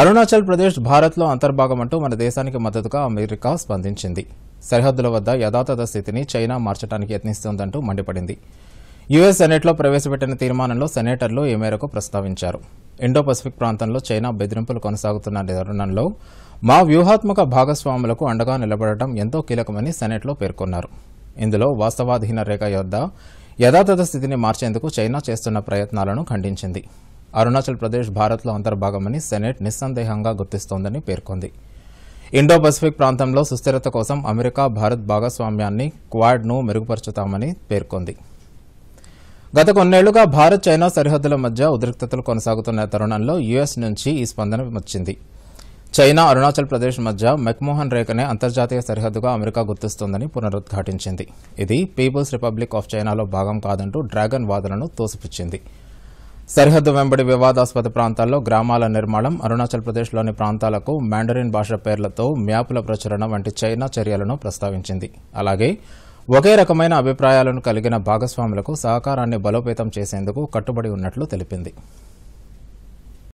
అరుణాచల్ ప్రదేశ్ భారత్లో అంతర్భాగం అంటూ మన దేశానికి మద్దతుగా అమెరికా స్పందించింది సరిహద్దుల వద్ద యథాతథ స్థితిని చైనా మార్చడానికి యత్నిస్తోందంటూ మండిపడింది యుఎస్ సెనేట్లో ప్రవేశపెట్టిన తీర్మానంలో సెనేటర్లు ఈ మేరకు ప్రస్తావించారు ఇండో పసిఫిక్ ప్రాంతంలో చైనా బెదిరింపులు కొనసాగుతున్న తరుణంలో మా వ్యూహాత్మక భాగస్వాములకు అండగా నిలబడటం ఎంతో కీలకమని సెనేట్లో పేర్కొన్నారు ఇందులో వాస్తవాధీన రేఖ యొద్ద యథాతథ స్థితిని మార్చేందుకు చైనా చేస్తున్న ప్రయత్నాలను ఖండించింది అరుణాచల్ ప్రదేశ్ భారత్లో అంతర్భాగమని సెనెట్ నిస్సందేహంగా గుర్తిస్తోందని పేర్కొంది ఇండో పసిఫిక్ ప్రాంతంలో సుస్థిరత కోసం అమెరికా భారత్ భాగస్వామ్యాన్ని క్వాడ్ను మెరుగుపరుచుతామని పేర్కొంది గత కొన్నేళ్లుగా భారత్ చైనా సరిహద్దుల మధ్య ఉద్రిక్తతలు కొనసాగుతున్న తరుణంలో యుఎస్ నుంచి ఈ స్పందన వచ్చింది చైనా అరుణాచల్ ప్రదేశ్ మధ్య మెక్మోహన్ రేఖనే అంతర్జాతీయ సరిహద్దుగా అమెరికా గుర్తిస్తోందని పునరుద్ఘాటించింది ఇది పీపుల్స్ రిపబ్లిక్ ఆఫ్ చైనాలో భాగం కాదంటూ డ్రాగన్ వాదనను తోసిపుచ్చింది సరిహద్దు వెంబడి వివాదాస్పద ప్రాంతాల్లో గ్రామాల నిర్మాణం అరుణాచల్ ప్రదేశ్లోని ప్రాంతాలకు మ్యాండరిన్ భాష పేర్లతో మ్యాపుల ప్రచురణ వంటి చైనా చర్యలను ప్రస్తావించింది అలాగే ఒకే రకమైన అభిప్రాయాలను కలిగిన భాగస్వాములకు సహకారాన్ని బలోపేతం చేసేందుకు కట్టుబడి ఉన్నట్లు తెలిపింది